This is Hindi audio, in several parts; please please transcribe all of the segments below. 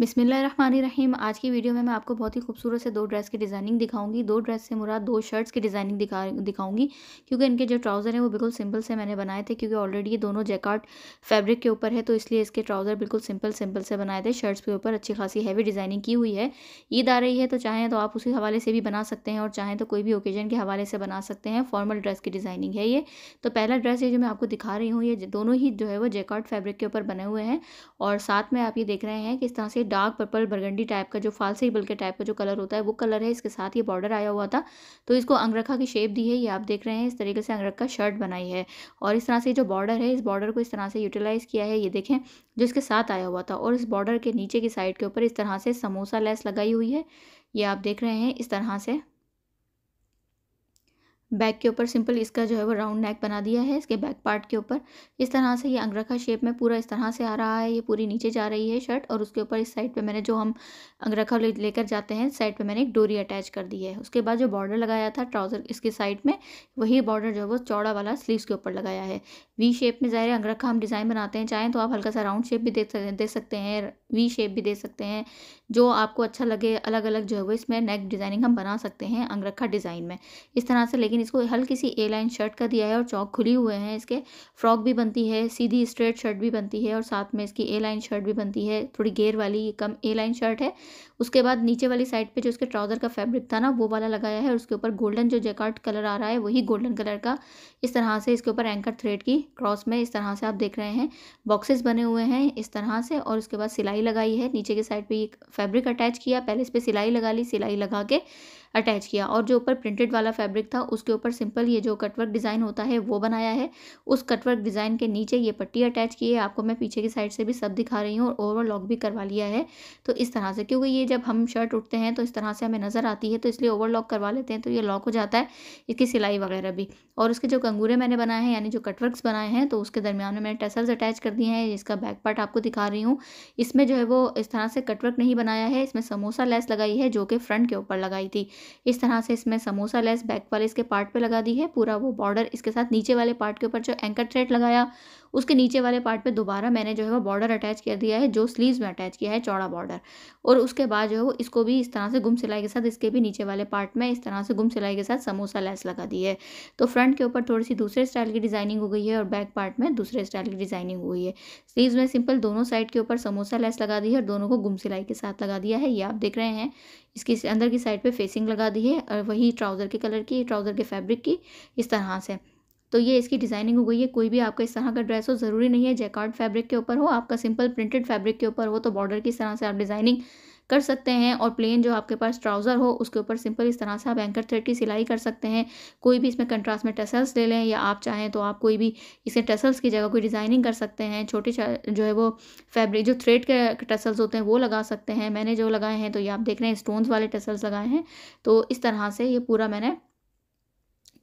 बिसमीम आज की वीडियो में मैं आपको बहुत ही खूबसूरत से दो ड्रेस की डिज़ाइनिंग दिखाऊंगी दो ड्रेस से मुराद दो शर्ट्स की डिज़ाइनिंग दिखा दिखाऊंगी क्योंकि इनके जो ट्राउज़र हैं वो बिल्कुल सिंपल से मैंने बनाए थे क्योंकि ऑलरेडी ये दोनों जैकार्ड फैब्रिक के ऊपर है तो इसलिए इसके ट्राउज़र बिल्कुल सिंपल सिंपल से बनाए थे शर्ट्स के ऊपर अच्छी खासी हैवी डिज़ाइनिंग की हुई है ईद आ रही है तो चाहें तो आप उसी हवाले से भी बना सकते हैं और चाहें तो कोई भी ओकेजन के हवाले से बना सकते हैं फॉर्मल ड्रेस की डिज़ाइनिंग है ये तो पहला ड्रेस ये जो मैं आपको दिखा रही हूँ ये दोनों ही जो है वो जैकार्ड फैब्रिक के ऊपर बने हुए हैं और साथ में आप ये देख रहे हैं कि इस तरह से डार्क पर्पल बरगंडी टाइप का जो फालसी बल्के टाइप का जो कलर होता है वो कलर है इसके साथ ये बॉर्डर आया हुआ था तो इसको अंगरखा की शेप दी है ये आप देख रहे हैं इस तरीके से अंगरखा शर्ट बनाई है और इस तरह से जो बॉर्डर है इस बॉर्डर को इस तरह से यूटिलाइज़ किया है ये देखें जो इसके साथ आया हुआ था और इस बॉर्डर के नीचे की साइड के ऊपर इस तरह से समोसा लेस लगाई हुई है ये आप देख रहे हैं इस तरह से बैक के ऊपर सिंपल इसका जो है वो राउंड नेक बना दिया है इसके बैक पार्ट के ऊपर इस तरह से ये अंगरखा शेप में पूरा इस तरह से आ रहा है ये पूरी नीचे जा रही है शर्ट और उसके ऊपर इस साइड पे मैंने जो हम अंगरखा लेकर जाते हैं साइड पे मैंने एक डोरी अटैच कर दी है उसके बाद जो बॉर्डर लगाया था ट्राउज़र इसके साइड में वही बॉर्डर जो है वो चौड़ा वाला स्लीव के ऊपर लगाया है वी शेप में ज़ाहिर अंगरखा हम डिज़ाइन बनाते हैं चाहें तो आप हल्का सा राउंड शेप भी दे सकते हैं वी शेप भी दे सकते हैं जो आपको अच्छा लगे अलग अलग जो है वो इसमें नेक डिज़ाइनिंग हम बना सकते हैं अंगरखा डिज़ाइन में इस तरह से लेकिन इसको हल्की सी ए लाइन शर्ट का दिया है और चौक खुली हुए हैं इसके फ्रॉक भी बनती है सीधी स्ट्रेट शर्ट भी बनती है और साथ में इसकी ए लाइन शर्ट भी बनती है थोड़ी गेर वाली कम ए लाइन शर्ट है उसके बाद नीचे वाली साइड पर जो इसके ट्राउज़र का फैब्रिक था ना वो वाला लगाया है और उसके ऊपर गोल्डन जो जैकार्ड कलर आ रहा है वही गोल्डन कलर का इस तरह से इसके ऊपर एंकर थ्रेड की क्रॉस में इस तरह से आप देख रहे हैं बॉक्सेस बने हुए हैं इस तरह से और उसके बाद सिलाई लगाई है नीचे के साइड पर एक फैब्रिक अटैच किया पहले इस पर सिलाई लगा ली सिलाई लगा के अटैच किया और जो ऊपर प्रिंटेड वाला फैब्रिक था उसके ऊपर सिंपल ये जो कटवर्क डिज़ाइन होता है वो बनाया है उस कटवर्क डिज़ाइन के नीचे ये पट्टी अटैच की है आपको मैं पीछे की साइड से भी सब दिखा रही हूँ और ओवर लॉक भी करवा लिया है तो इस तरह से क्योंकि ये जब हम शर्ट उठते हैं तो इस तरह से हमें नज़र आती है तो इसलिए ओवर लॉक करवा लेते हैं तो ये लॉक हो जाता है इसकी सिलाई वगैरह भी और उसके जो कंगूरे मैंने बनाए हैं यानी जो कटवर्क्स बनाए हैं तो उसके दरमियान में मैंने टेसल्स अटैच कर दिए हैं इसका बैक पार्ट आपको दिखा रही हूँ इसमें जो है वो इस तरह से कटवर्क नहीं बनाया है इसमें समोसा लेस लगाई है जो कि फ्रंट के ऊपर लगाई थी इस तरह से इसमें समोसा लेस बैक वाले इसके पार्ट पे लगा दी है पूरा वो बॉर्डर इसके साथ नीचे वाले पार्ट के ऊपर जो एंकर थ्रेड लगाया उसके नीचे वाले पार्ट पे दोबारा मैंने जो है वो बॉर्डर अटैच कर दिया है जो स्लीव्स में अटैच किया है चौड़ा बॉर्डर और उसके बाद जो है वो इसको भी इस तरह से गुम सिलाई के साथ इसके भी नीचे वाले पार्ट में इस तरह से गुम सिलाई के साथ समोसा लेस लगा दी है तो फ्रंट के ऊपर थोड़ी सी दूसरे स्टाइल की डिज़ाइनिंग हो गई है और बैक पार्ट में दूसरे स्टाइल की डिज़ाइनिंग हुई है स्लीव में सिंपल दोनों साइड के ऊपर समोसा लेस लगा दी है और दोनों को गुम सिलाई के साथ लगा दिया है ये आप देख रहे हैं इसकी अंदर की साइड पे फेसिंग लगा दी है और वही ट्राउज़र के कलर की ट्राउज़र के फैब्रिक की इस तरह से तो ये इसकी डिज़ाइनिंग हो गई है कोई भी आपका इस तरह का ड्रेस हो ज़रूरी नहीं है जैकार्ड फैब्रिक के ऊपर हो आपका सिंपल प्रिंटेड फैब्रिक के ऊपर हो तो बॉर्डर की तरह से आप डिज़ाइनिंग कर सकते हैं और प्लेन जो आपके पास ट्राउज़र हो उसके ऊपर सिंपल इस तरह से आप एंकर थ्रेड की सिलाई कर सकते हैं कोई भी इसमें कंट्रास्ट में टेसल्स ले लें या आप चाहें तो आप कोई भी इसे टेसल्स की जगह कोई डिज़ाइनिंग कर सकते हैं छोटे जो है वो फैब्रिक जो थ्रेड के टसल्स होते हैं वो लगा सकते हैं मैंने जो लगाए हैं तो ये आप देख रहे हैं स्टोन्स वाले टसल्स लगाए हैं तो इस तरह से ये पूरा मैंने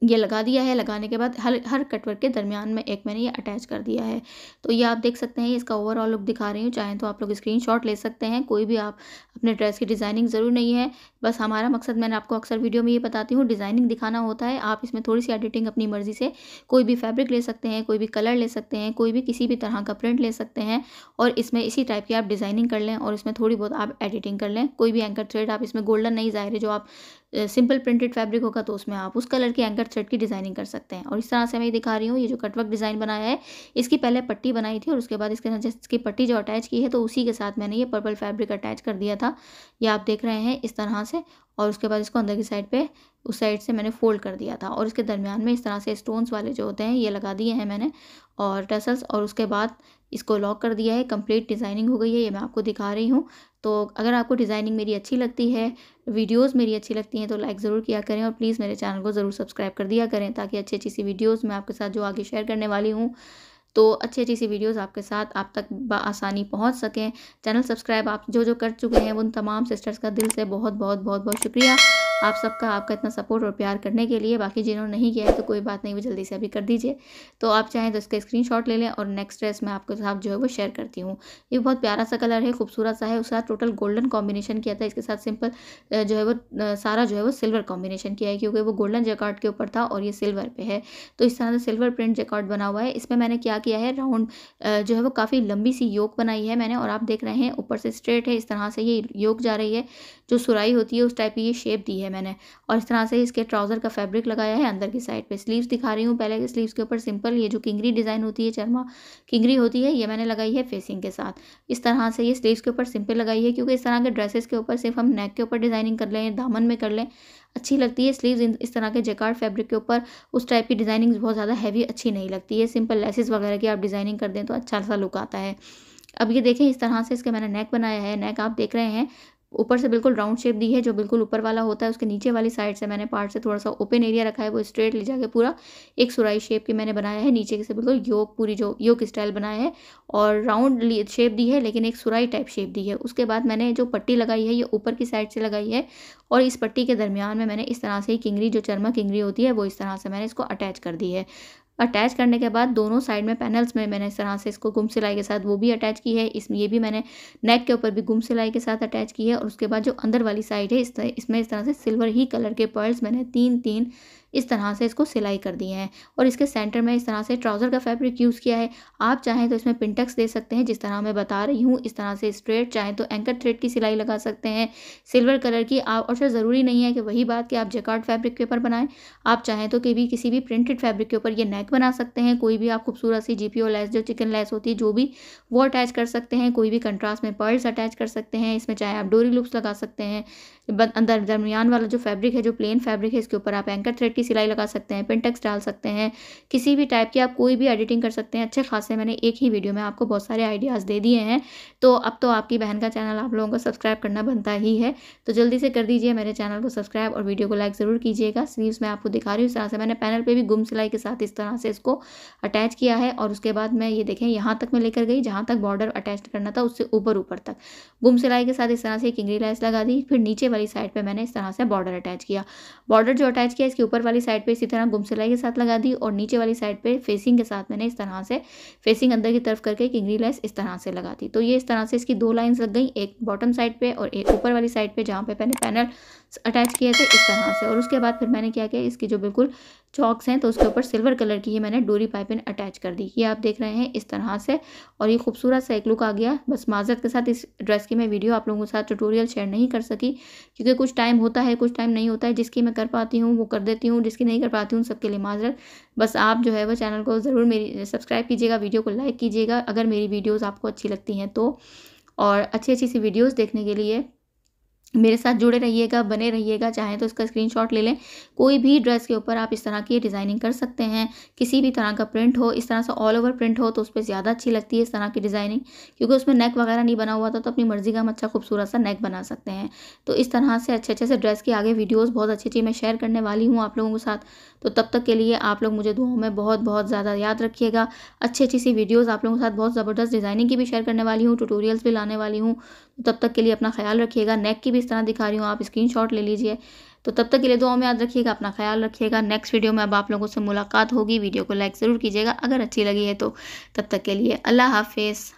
ये लगा दिया है लगाने के बाद हर हर कटवर्क के दरमियान में एक मैंने ये अटैच कर दिया है तो ये आप देख सकते हैं इसका ओवरऑल लुक दिखा रही हूँ चाहें तो आप लोग स्क्रीनशॉट ले सकते हैं कोई भी आप अपने ड्रेस की डिज़ाइनिंग ज़रूर नहीं है बस हमारा मकसद मैंने आपको अक्सर वीडियो में ये बताती हूँ डिज़ाइनिंग दिखाना होता है आप इसमें थोड़ी सी एडिटिंग अपनी मर्ज़ी से कोई भी फैब्रिक ले सकते हैं कोई भी कलर ले सकते हैं कोई भी किसी भी तरह का प्रिंट ले सकते हैं और इसमें इसी टाइप की आप डिज़ाइनिंग कर लें और इसमें थोड़ी बहुत आप एडिटिंग कर लें कोई भी एंकर थ्रेड आप इसमें गोल्डन नहीं ज़ाहिर है जो आप सिंपल प्रिंटेड फैब्रिक होगा तो उसमें आप उस कलर की एंकर थ्रेड की डिज़ाइनिंग कर सकते हैं और इस तरह से मैं ये दिखा रही हूँ ये जो कटवर्क डिज़ाइन बनाया है इसकी पहले पट्टी बनाई थी और उसके बाद इसके साथ इसकी पट्टी जो अटैच की है तो उसी के साथ मैंने ये पर्पल फैब्रिक अटैच कर दिया था ये आप देख रहे हैं इस तरह से और उसके बाद इसको अंदर की साइड पे उस साइड से मैंने फोल्ड कर दिया था और इसके दरमियान में इस तरह से स्टोन्स वाले जो होते हैं ये लगा दिए हैं मैंने और टसल्स और उसके बाद इसको लॉक कर दिया है कंप्लीट डिज़ाइनिंग हो गई है ये मैं आपको दिखा रही हूँ तो अगर आपको डिज़ाइनिंग मेरी अच्छी लगती है वीडियोस मेरी अच्छी लगती हैं तो लाइक ज़रूर किया करें और प्लीज़ मेरे चैनल को ज़रूर सब्सक्राइब कर दिया करें ताकि अच्छी अच्छी सी वीडियोज़ मैं आपके साथ जो आगे शेयर करने वाली हूँ तो अच्छी अच्छी सी वीडियोस आपके साथ आप तक आसानी पहुँच सकें चैनल सब्सक्राइब आप जो जो कर चुके हैं उन तमाम सिस्टर्स का दिल से बहुत बहुत बहुत बहुत शुक्रिया आप सबका आपका इतना सपोर्ट और प्यार करने के लिए बाकी जिन्होंने नहीं किया है तो कोई बात नहीं वो जल्दी से अभी कर दीजिए तो आप चाहें तो इसका स्क्रीन ले लें और नेक्स्ट ड्रेस मैं आपके साथ जो है वो शेयर करती हूँ ये बहुत प्यारा सा कलर है खूबसूरत सा है उसके साथ टोटल गोल्डन कॉम्बिनेशन किया था इसके साथ सिंपल जो है वो सारा जो है वो सिल्वर कॉम्बिनेशन किया है क्योंकि वो गोल्डन जैकॉट के ऊपर था और ये सिल्वर पे है तो इस तरह से सिल्वर प्रिंट जैकॉट बना हुआ है इसमें मैंने क्या किया है राउंड जो है वो काफ़ी लंबी सी योग बनाई है मैंने और आप देख रहे हैं ऊपर से स्ट्रेट है इस तरह से ये योग जा रही है जो सुराई होती है उस टाइप की ये शेप दी है है मैंने और इस तरह से इसके ट्राउज़र का फैब्रिक लगाया है अंदर की साइड पे स्लीव्स दिखा रही हूँ पहले के स्लीव्स के ऊपर सिंपल ये जो किंगरी डिज़ाइन होती है चरमा किंगरी होती है ये मैंने लगाई है फेसिंग के साथ इस तरह से ये स्लीव्स के ऊपर सिंपल लगाई है क्योंकि इस तरह के ड्रेसेस के ऊपर सिर्फ हम नेक के ऊपर डिज़ाइनिंग कर लें दामन में कर लें अच्छी लगती है स्लीव्स इस तरह के जेकार्ड फैब्रिक के ऊपर उस टाइप की डिज़ाइनिंग बहुत ज़्यादा हैवी अच्छी नहीं लगती है सिंपल लेसेस वगैरह की आप डिज़ाइनिंग कर दें तो अच्छा सा लुक आता है अब ये देखें इस तरह से इसके मैंने नेक बनाया है नेक आप देख रहे हैं ऊपर से बिल्कुल राउंड शेप दी है जो बिल्कुल ऊपर वाला होता है उसके नीचे वाली साइड से मैंने पार्ट से थोड़ा सा ओपन एरिया रखा है वो स्ट्रेट ले जाके पूरा एक सुराई शेप की मैंने बनाया है नीचे से बिल्कुल योग पूरी जो योग स्टाइल बनाया है और राउंड शेप दी है लेकिन एक सुराई टाइप शेप दी है उसके बाद मैंने जो पट्टी लगाई है ये ऊपर की साइड से लगाई है और इस पट्टी के दरमियान में मैंने इस तरह से ही किंगरी जो चरमा किंगरी होती है वो इस तरह से मैंने इसको अटैच कर दी है अटैच करने के बाद दोनों साइड में पैनल्स में मैंने इस तरह से इसको गुम सिलाई के साथ वो भी अटैच की है इसमें ये भी मैंने नेक के ऊपर भी गुम सिलाई के साथ अटैच की है और उसके बाद जो अंदर वाली साइड है इस इसमें इस तरह से सिल्वर ही कलर के पर्ल्स मैंने तीन तीन इस तरह से इसको सिलाई कर दिए हैं और इसके सेंटर में इस तरह से ट्राउज़र का फैब्रिक यूज़ किया है आप चाहें तो इसमें पिंटक्स दे सकते हैं जिस तरह मैं बता रही हूँ इस तरह से स्ट्रेट चाहें तो एंकर थ्रेड की सिलाई लगा सकते हैं सिल्वर कलर की आप और फिर ज़रूरी नहीं है कि वही बात कि आप जेकार्ड फैब्रिक के ऊपर बनाएं आप चाहें तो कि भी किसी भी प्रिंटेड फैब्रिक के ऊपर ये नेक बना सकते हैं कोई भी आप खूबसूरत सी जी लेस जो चिकन लेस होती है जो भी वो अटैच कर सकते हैं कोई भी कंट्रास्ट में पर्ल्स अटैच कर सकते हैं इसमें चाहे आप डोरी लुक्स लगा सकते हैं अंदर दरमियान वाला जो फैब्रिक है जो प्लेन फैब्रिक है इसके ऊपर आप एंकर थ्रेड की सिलाई लगा सकते हैं पिनटेक्स डाल सकते हैं किसी भी टाइप की आप कोई भी एडिटिंग कर सकते हैं अच्छे खासे मैंने एक ही वीडियो में आपको बहुत सारे आइडियाज़ दे दिए हैं तो अब तो आपकी बहन का चैनल आप लोगों को सब्सक्राइब करना बनता ही है तो जल्दी से कर दीजिए मेरे चैनल को सब्सक्राइब और वीडियो को लाइक ज़रूर कीजिएगा स्लीव्स मैं आपको दिखा रही हूँ इस तरह से मैंने पैनल पर भी गुम सिलाई के साथ इस तरह से इसको अटैच किया है और उसके बाद मैं ये देखें यहाँ तक मैं लेकर गई जहाँ तक बॉर्डर अटैच करना था उससे ऊपर ऊपर तक गुम सिलाई के साथ इस तरह से किंगरी लाइस लगा दी फिर नीचे वाली साइड पे मैंने इस तरह से बॉर्डर अटैच किया बॉर्डर जो अटैच किया इसके ऊपर वाली साइड पे इसी तरह गुम सिलाई के साथ लगा दी और नीचे वाली साइड पे फेसिंग के साथ मैंने इस तरह से फेसिंग अंदर की तरफ करके किंगरी लेस इस तरह से लगा दी तो ये इस तरह से इसकी दो लाइन्स लग गई एक बॉटम साइड पर और एक ऊपर वाली साइड पर जहाँ पर मैंने पैनल अटैच किए थे इस तरह से और उसके बाद फिर मैंने क्या किया इसकी जो बिल्कुल चॉक्स हैं तो उसके ऊपर सिल्वर कलर की ये मैंने डोरी पाइपिंग अटैच कर दी ये आप देख रहे हैं इस तरह से और ये खूबसूरत सा एक लुक आ गया बस माजरत के साथ इस ड्रेस की मैं वीडियो आप लोगों के साथ ट्यूटोरियल शेयर नहीं कर सकी क्योंकि कुछ टाइम होता है कुछ टाइम नहीं होता है जिसकी मैं कर पाती हूँ वो कर देती हूँ जिसकी नहीं कर पाती हूँ सबके लिए माजरत बस आप जो है वह चैनल को ज़रूर मेरी सब्सक्राइब कीजिएगा वीडियो को लाइक कीजिएगा अगर मेरी वीडियोज़ आपको अच्छी लगती हैं तो और अच्छी अच्छी सी वीडियोज़ देखने के लिए मेरे साथ जुड़े रहिएगा बने रहिएगा चाहें तो इसका स्क्रीनशॉट ले लें कोई भी ड्रेस के ऊपर आप इस तरह की डिज़ाइनिंग कर सकते हैं किसी भी तरह का प्रिंट हो इस तरह से ऑल ओवर प्रिंट हो तो उस पर ज़्यादा अच्छी लगती है इस तरह की डिज़ाइनिंग क्योंकि उसमें नेक वगैरह नहीं बना हुआ था तो अपनी मर्ज़ी का हम अच्छा खूबसूरत सा नेक बना सकते हैं तो इस तरह से अच्छे अच्छे से ड्रेस की आगे वीडियोज़ बहुत अच्छी अच्छी मैं शेयर करने वाली हूँ आप लोगों के साथ तो तब तक के लिए आप लोग मुझे दुआओं में बहुत बहुत ज़्यादा याद रखिएगा अच्छी अच्छी सी वीडियोज़ आप लोगों के साथ बहुत ज़बरदस्त डिज़ाइनिंग की भी शेयर करने वाली हूँ ट्यूटोरियल्स भी लाने वाली हूँ तब तक के लिए अपना ख्याल रखिएगा नेक की भी इस तरह दिखा रही हूँ आप स्क्रीन ले लीजिए तो तब तक के लिए दुआ में याद रखिएगा अपना ख्याल रखिएगा नेक्स्ट वीडियो में अब आप लोगों से मुलाकात होगी वीडियो को लाइक ज़रूर कीजिएगा अगर अच्छी लगी है तो तब तक के लिए अल्लाह हाफिज़